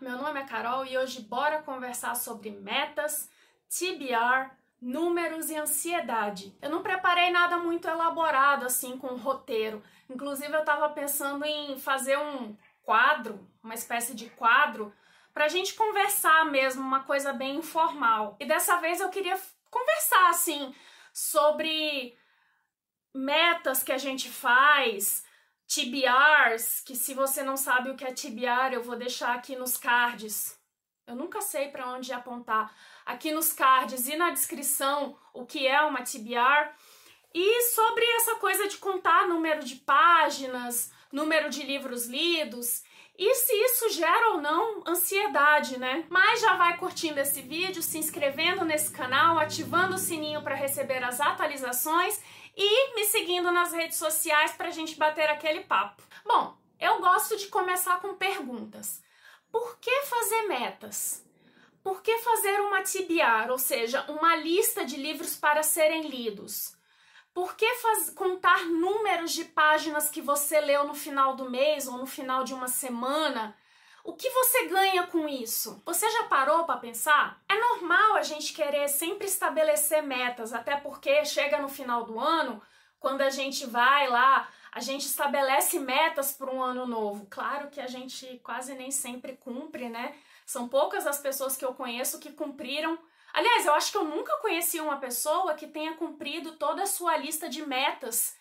meu nome é Carol e hoje bora conversar sobre metas, TBR, números e ansiedade. Eu não preparei nada muito elaborado assim com roteiro. Inclusive eu estava pensando em fazer um quadro, uma espécie de quadro para a gente conversar mesmo, uma coisa bem informal. E dessa vez eu queria conversar assim sobre metas que a gente faz, tibiars, que se você não sabe o que é tibiar, eu vou deixar aqui nos cards. Eu nunca sei para onde apontar. Aqui nos cards e na descrição o que é uma tibiar. E sobre essa coisa de contar número de páginas, número de livros lidos e se isso gera ou não ansiedade, né? Mas já vai curtindo esse vídeo, se inscrevendo nesse canal, ativando o sininho para receber as atualizações e me seguindo nas redes sociais para a gente bater aquele papo. Bom, eu gosto de começar com perguntas. Por que fazer metas? Por que fazer uma TBR, ou seja, uma lista de livros para serem lidos? Por que faz, contar números de páginas que você leu no final do mês ou no final de uma semana? O que você ganha com isso? Você já parou para pensar? É normal a gente querer sempre estabelecer metas, até porque chega no final do ano, quando a gente vai lá, a gente estabelece metas para um ano novo. Claro que a gente quase nem sempre cumpre, né? São poucas as pessoas que eu conheço que cumpriram. Aliás, eu acho que eu nunca conheci uma pessoa que tenha cumprido toda a sua lista de metas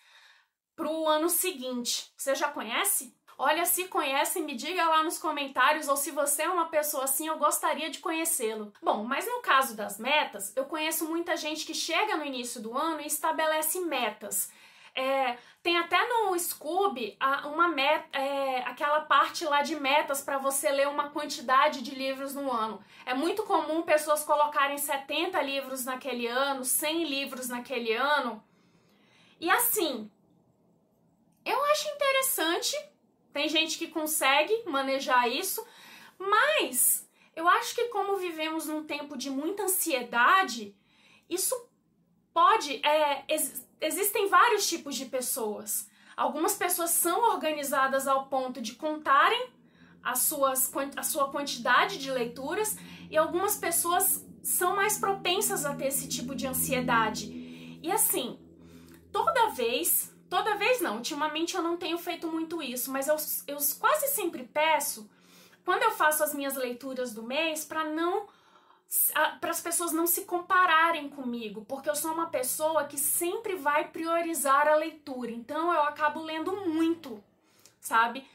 para o ano seguinte. Você já conhece? Olha, se conhece, me diga lá nos comentários ou se você é uma pessoa assim, eu gostaria de conhecê-lo. Bom, mas no caso das metas, eu conheço muita gente que chega no início do ano e estabelece metas. É, tem até no Scoob uma meta, é, aquela parte lá de metas para você ler uma quantidade de livros no ano. É muito comum pessoas colocarem 70 livros naquele ano, 100 livros naquele ano. E assim, eu acho interessante tem gente que consegue manejar isso, mas eu acho que como vivemos num tempo de muita ansiedade, isso pode. É, ex existem vários tipos de pessoas. Algumas pessoas são organizadas ao ponto de contarem as suas, a sua quantidade de leituras e algumas pessoas são mais propensas a ter esse tipo de ansiedade. E assim, toda vez Toda vez não, ultimamente eu não tenho feito muito isso, mas eu, eu quase sempre peço, quando eu faço as minhas leituras do mês, para não para as pessoas não se compararem comigo, porque eu sou uma pessoa que sempre vai priorizar a leitura. Então eu acabo lendo muito, sabe?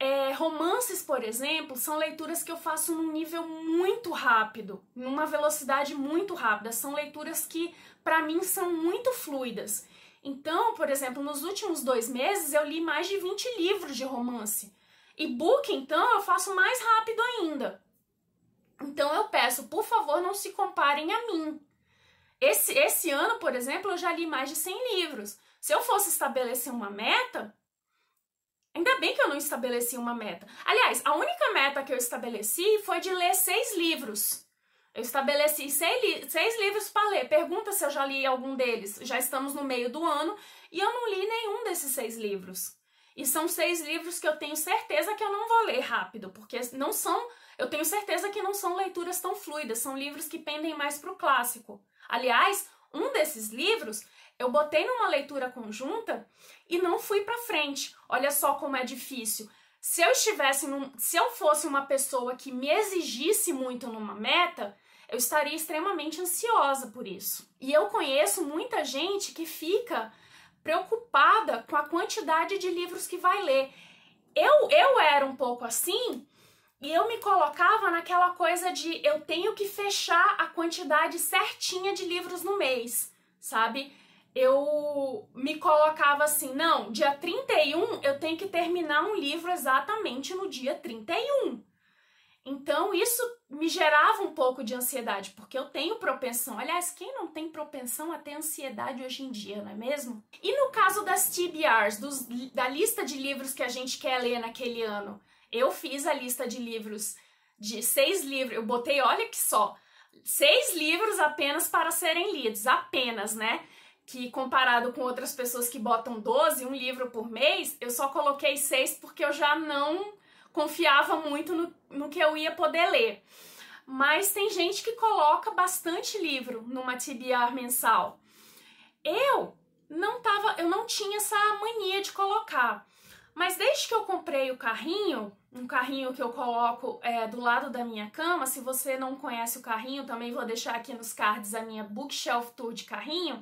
É, romances, por exemplo, são leituras que eu faço num nível muito rápido, numa velocidade muito rápida. São leituras que, para mim, são muito fluidas. Então, por exemplo, nos últimos dois meses eu li mais de 20 livros de romance. E book, então, eu faço mais rápido ainda. Então eu peço, por favor, não se comparem a mim. Esse, esse ano, por exemplo, eu já li mais de 100 livros. Se eu fosse estabelecer uma meta, ainda bem que eu não estabeleci uma meta. Aliás, a única meta que eu estabeleci foi de ler seis livros. Eu estabeleci seis, livros para ler. Pergunta se eu já li algum deles. Já estamos no meio do ano e eu não li nenhum desses seis livros. E são seis livros que eu tenho certeza que eu não vou ler rápido, porque não são. Eu tenho certeza que não são leituras tão fluidas, são livros que pendem mais para o clássico. Aliás, um desses livros eu botei numa leitura conjunta e não fui para frente. Olha só como é difícil. Se eu estivesse num, se eu fosse uma pessoa que me exigisse muito numa meta, eu estaria extremamente ansiosa por isso. E eu conheço muita gente que fica preocupada com a quantidade de livros que vai ler. Eu, eu era um pouco assim e eu me colocava naquela coisa de eu tenho que fechar a quantidade certinha de livros no mês, sabe? eu me colocava assim, não, dia 31 eu tenho que terminar um livro exatamente no dia 31. Então isso me gerava um pouco de ansiedade, porque eu tenho propensão. Aliás, quem não tem propensão a ter ansiedade hoje em dia, não é mesmo? E no caso das TBRs, dos, da lista de livros que a gente quer ler naquele ano, eu fiz a lista de livros, de seis livros, eu botei, olha que só, seis livros apenas para serem lidos, apenas, né? que comparado com outras pessoas que botam 12, um livro por mês, eu só coloquei seis porque eu já não confiava muito no, no que eu ia poder ler. Mas tem gente que coloca bastante livro numa TBR mensal. Eu não tava, eu não tinha essa mania de colocar. Mas desde que eu comprei o carrinho, um carrinho que eu coloco é, do lado da minha cama, se você não conhece o carrinho, também vou deixar aqui nos cards a minha bookshelf tour de carrinho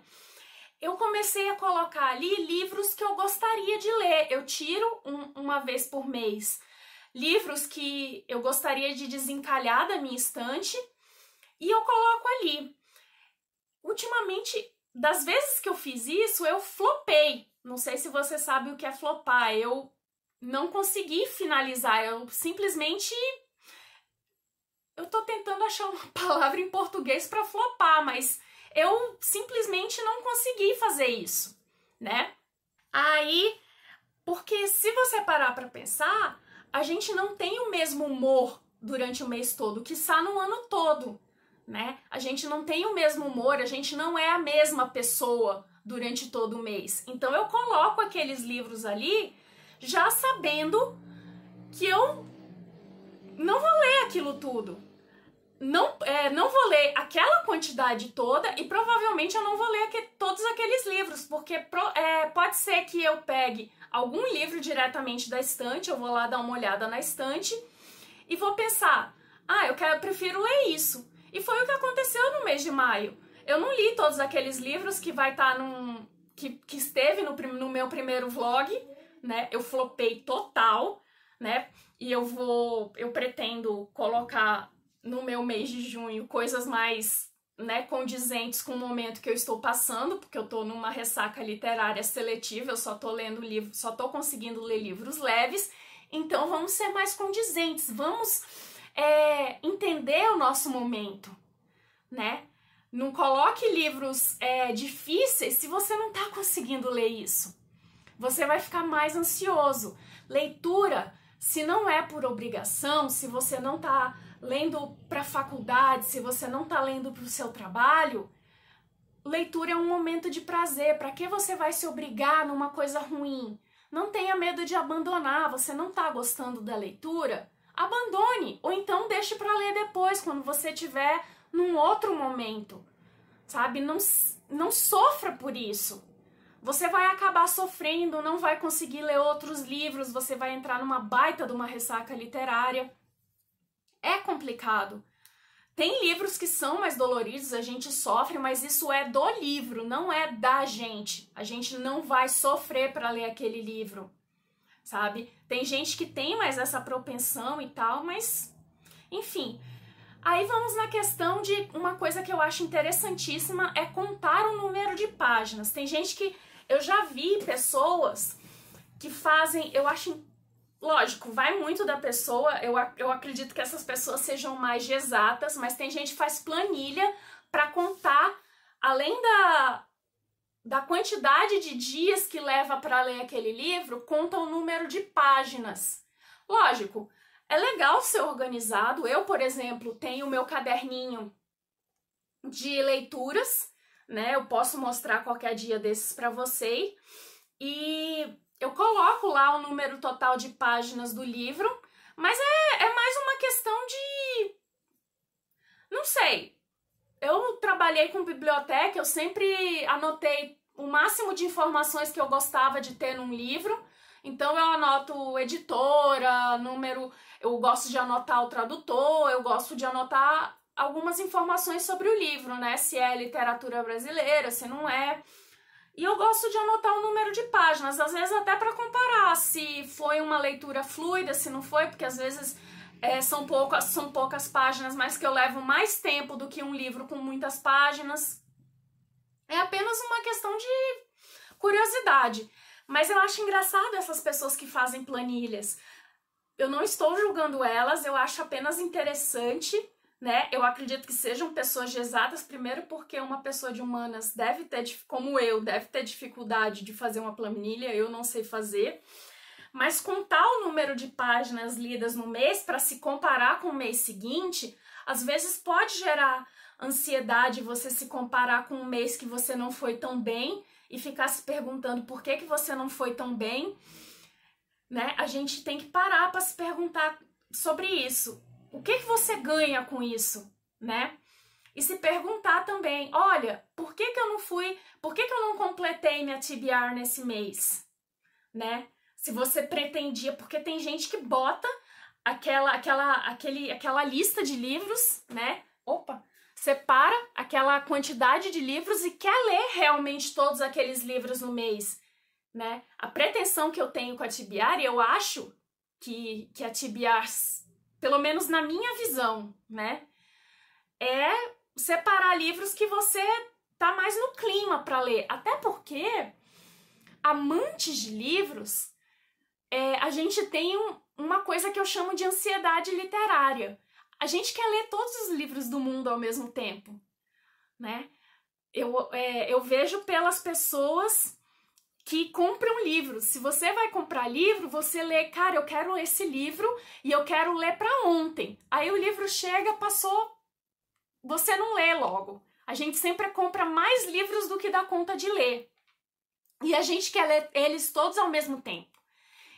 eu comecei a colocar ali livros que eu gostaria de ler. Eu tiro um, uma vez por mês livros que eu gostaria de desencalhar da minha estante e eu coloco ali. Ultimamente, das vezes que eu fiz isso, eu flopei. Não sei se você sabe o que é flopar. Eu não consegui finalizar, eu simplesmente eu tô tentando achar uma palavra em português para flopar, mas eu simplesmente não consegui fazer isso, né? Aí, porque se você parar para pensar, a gente não tem o mesmo humor durante o mês todo, que está no ano todo, né? A gente não tem o mesmo humor, a gente não é a mesma pessoa durante todo o mês. Então eu coloco aqueles livros ali já sabendo que eu não vou ler aquilo tudo, não, é, não vou ler aquela quantidade toda e provavelmente eu não vou ler todos aqueles livros, porque pro, é, pode ser que eu pegue algum livro diretamente da estante, eu vou lá dar uma olhada na estante e vou pensar, ah, eu, quero, eu prefiro ler isso. E foi o que aconteceu no mês de maio. Eu não li todos aqueles livros que vai estar tá num. Que, que esteve no, no meu primeiro vlog, né? Eu flopei total, né? E eu vou. Eu pretendo colocar no meu mês de junho coisas mais né, condizentes com o momento que eu estou passando, porque eu estou numa ressaca literária seletiva, eu só estou lendo livro, só estou conseguindo ler livros leves. Então vamos ser mais condizentes, vamos é, entender o nosso momento, né? Não coloque livros é, difíceis se você não está conseguindo ler isso. Você vai ficar mais ansioso. Leitura, se não é por obrigação, se você não está lendo para a faculdade, se você não está lendo para o seu trabalho, leitura é um momento de prazer. Para que você vai se obrigar numa coisa ruim? Não tenha medo de abandonar. Você não está gostando da leitura? Abandone ou então deixe para ler depois, quando você tiver num outro momento. Sabe? Não, não sofra por isso. Você vai acabar sofrendo, não vai conseguir ler outros livros, você vai entrar numa baita de uma ressaca literária. É complicado. Tem livros que são mais doloridos, a gente sofre, mas isso é do livro, não é da gente. A gente não vai sofrer para ler aquele livro, sabe? Tem gente que tem mais essa propensão e tal, mas enfim. Aí vamos na questão de uma coisa que eu acho interessantíssima é contar o número de páginas. Tem gente que eu já vi pessoas que fazem, eu acho Lógico, vai muito da pessoa. Eu, eu acredito que essas pessoas sejam mais exatas, mas tem gente que faz planilha para contar, além da, da quantidade de dias que leva para ler aquele livro, conta o número de páginas. Lógico, é legal ser organizado. Eu, por exemplo, tenho o meu caderninho de leituras, né? Eu posso mostrar qualquer dia desses para vocês. E eu coloco lá o número total de páginas do livro, mas é, é mais uma questão de. Não sei. Eu trabalhei com biblioteca, eu sempre anotei o máximo de informações que eu gostava de ter num livro. Então eu anoto editora, número, eu gosto de anotar o tradutor, eu gosto de anotar algumas informações sobre o livro, né? Se é literatura brasileira, se não é. E eu gosto de anotar o número de páginas, às vezes até para comparar se foi uma leitura fluida, se não foi, porque às vezes é, são, poucas, são poucas páginas, mas que eu levo mais tempo do que um livro com muitas páginas. É apenas uma questão de curiosidade. Mas eu acho engraçado essas pessoas que fazem planilhas. Eu não estou julgando elas, eu acho apenas interessante né? Eu acredito que sejam pessoas de exatas, primeiro porque uma pessoa de humanas deve ter, como eu, deve ter dificuldade de fazer uma planilha, eu não sei fazer. Mas contar o número de páginas lidas no mês para se comparar com o mês seguinte, às vezes pode gerar ansiedade você se comparar com um mês que você não foi tão bem e ficar se perguntando por que, que você não foi tão bem. Né? A gente tem que parar para se perguntar sobre isso o que, que você ganha com isso, né? E se perguntar também, olha, por que, que eu não fui, por que, que eu não completei minha TBR nesse mês, né? Se você pretendia, porque tem gente que bota aquela, aquela, aquele, aquela lista de livros, né? Opa, separa aquela quantidade de livros e quer ler realmente todos aqueles livros no mês, né? A pretensão que eu tenho com a TBR, eu acho que, que a TBR pelo menos na minha visão, né? É separar livros que você tá mais no clima para ler. Até porque amantes de livros, é, a gente tem um, uma coisa que eu chamo de ansiedade literária. A gente quer ler todos os livros do mundo ao mesmo tempo, né? Eu, é, eu vejo pelas pessoas que compra um livro. Se você vai comprar livro, você lê, cara, eu quero esse livro e eu quero ler para ontem. Aí o livro chega, passou, você não lê logo. A gente sempre compra mais livros do que dá conta de ler. E a gente quer ler eles todos ao mesmo tempo.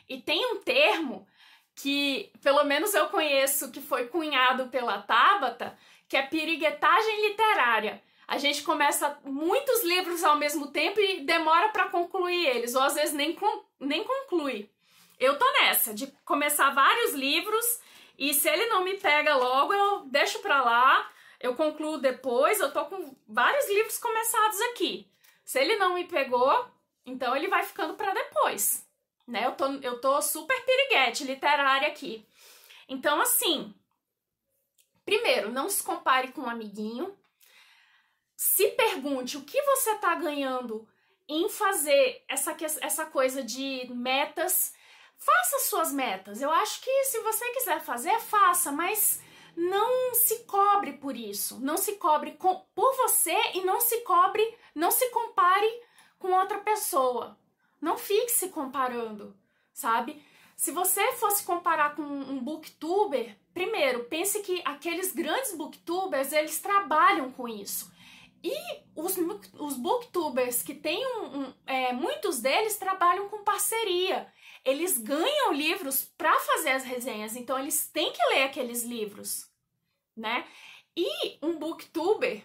E tem um termo que, pelo menos eu conheço, que foi cunhado pela Tabata, que é piriguetagem literária a gente começa muitos livros ao mesmo tempo e demora para concluir eles, ou às vezes nem, con nem conclui. Eu tô nessa, de começar vários livros e se ele não me pega logo, eu deixo para lá, eu concluo depois. Eu tô com vários livros começados aqui. Se ele não me pegou, então ele vai ficando para depois, né? Eu tô, eu tô super piriguete literária aqui. Então, assim, primeiro, não se compare com um amiguinho, se pergunte o que você está ganhando em fazer essa, essa coisa de metas. Faça suas metas. Eu acho que se você quiser fazer, faça, mas não se cobre por isso. Não se cobre com, por você e não se cobre, não se compare com outra pessoa. Não fique se comparando, sabe? Se você fosse comparar com um booktuber, primeiro, pense que aqueles grandes booktubers, eles trabalham com isso. E os, os booktubers que tem um, um é, muitos deles trabalham com parceria. Eles ganham livros para fazer as resenhas, então eles têm que ler aqueles livros, né? E um booktuber,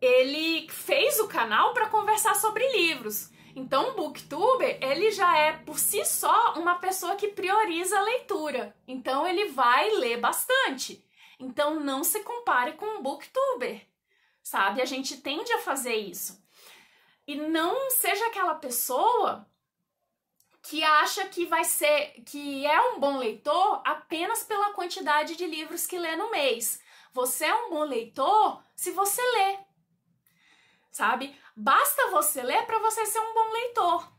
ele fez o canal para conversar sobre livros. Então, um booktuber, ele já é por si só uma pessoa que prioriza a leitura. Então, ele vai ler bastante. Então, não se compare com um booktuber sabe? A gente tende a fazer isso. E não seja aquela pessoa que acha que vai ser, que é um bom leitor apenas pela quantidade de livros que lê no mês. Você é um bom leitor se você lê. Sabe? Basta você ler para você ser um bom leitor.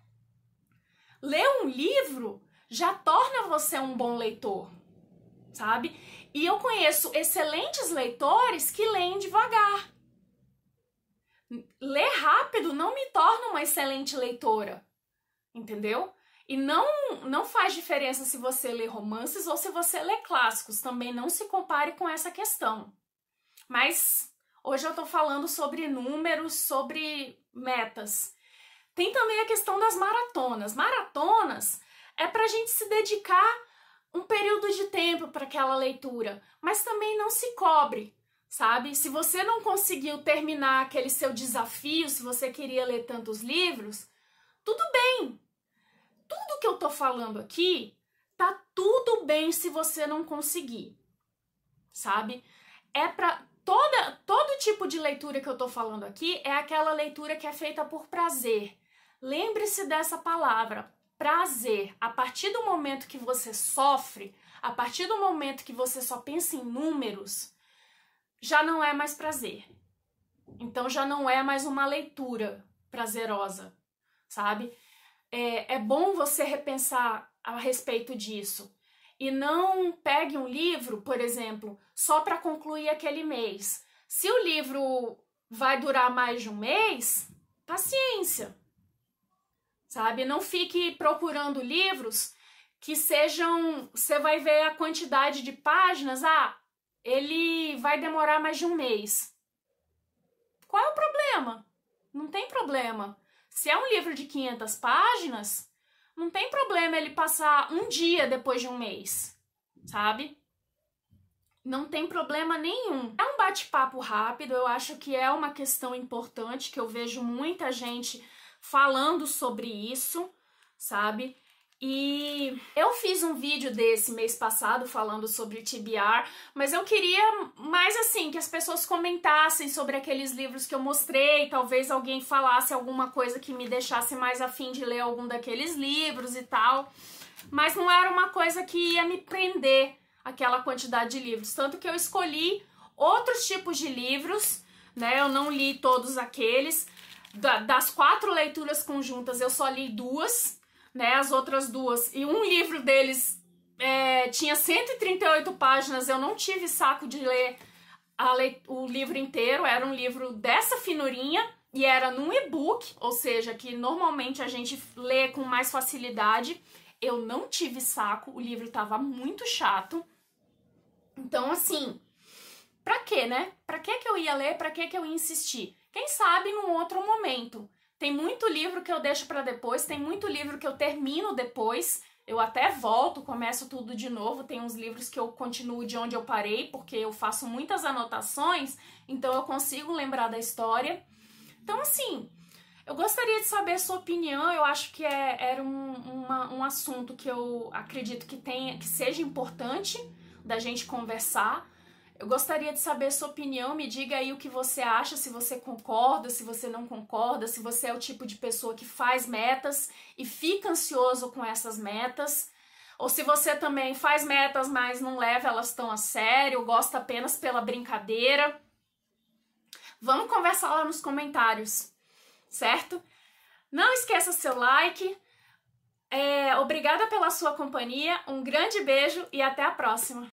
Ler um livro já torna você um bom leitor, sabe? E eu conheço excelentes leitores que leem devagar ler rápido não me torna uma excelente leitora, entendeu? E não, não faz diferença se você lê romances ou se você lê clássicos, também não se compare com essa questão. Mas hoje eu tô falando sobre números, sobre metas. Tem também a questão das maratonas. Maratonas é para a gente se dedicar um período de tempo para aquela leitura, mas também não se cobre sabe? Se você não conseguiu terminar aquele seu desafio, se você queria ler tantos livros, tudo bem. Tudo que eu tô falando aqui tá tudo bem se você não conseguir. Sabe? É para toda todo tipo de leitura que eu tô falando aqui é aquela leitura que é feita por prazer. Lembre-se dessa palavra, prazer. A partir do momento que você sofre, a partir do momento que você só pensa em números, já não é mais prazer. Então já não é mais uma leitura prazerosa, sabe? É, é bom você repensar a respeito disso. E não pegue um livro, por exemplo, só para concluir aquele mês. Se o livro vai durar mais de um mês, paciência. Sabe? Não fique procurando livros que sejam. Você vai ver a quantidade de páginas. Ah, ele vai demorar mais de um mês. Qual é o problema? Não tem problema. Se é um livro de 500 páginas, não tem problema ele passar um dia depois de um mês, sabe? Não tem problema nenhum. É um bate-papo rápido, eu acho que é uma questão importante que eu vejo muita gente falando sobre isso, sabe? E eu fiz um vídeo desse mês passado falando sobre TBR, mas eu queria mais assim que as pessoas comentassem sobre aqueles livros que eu mostrei, talvez alguém falasse alguma coisa que me deixasse mais afim de ler algum daqueles livros e tal. Mas não era uma coisa que ia me prender aquela quantidade de livros, tanto que eu escolhi outros tipos de livros, né? Eu não li todos aqueles. Da, das quatro leituras conjuntas, eu só li duas né, as outras duas. E um livro deles é, tinha 138 páginas, eu não tive saco de ler le o livro inteiro, era um livro dessa finurinha e era num e-book, ou seja, que normalmente a gente lê com mais facilidade. Eu não tive saco, o livro tava muito chato. Então, assim, pra quê, né? Pra que que eu ia ler? Pra que que eu ia insistir? Quem sabe num outro momento. Tem muito livro que eu deixo para depois, tem muito livro que eu termino depois. Eu até volto, começo tudo de novo. Tem uns livros que eu continuo de onde eu parei, porque eu faço muitas anotações, então eu consigo lembrar da história. Então, assim, eu gostaria de saber a sua opinião. Eu acho que é, era um, uma, um assunto que eu acredito que, tenha, que seja importante da gente conversar eu gostaria de saber sua opinião, me diga aí o que você acha, se você concorda, se você não concorda, se você é o tipo de pessoa que faz metas e fica ansioso com essas metas, ou se você também faz metas, mas não leva elas tão a sério, gosta apenas pela brincadeira. Vamos conversar lá nos comentários, certo? Não esqueça seu like. É, obrigada pela sua companhia, um grande beijo e até a próxima!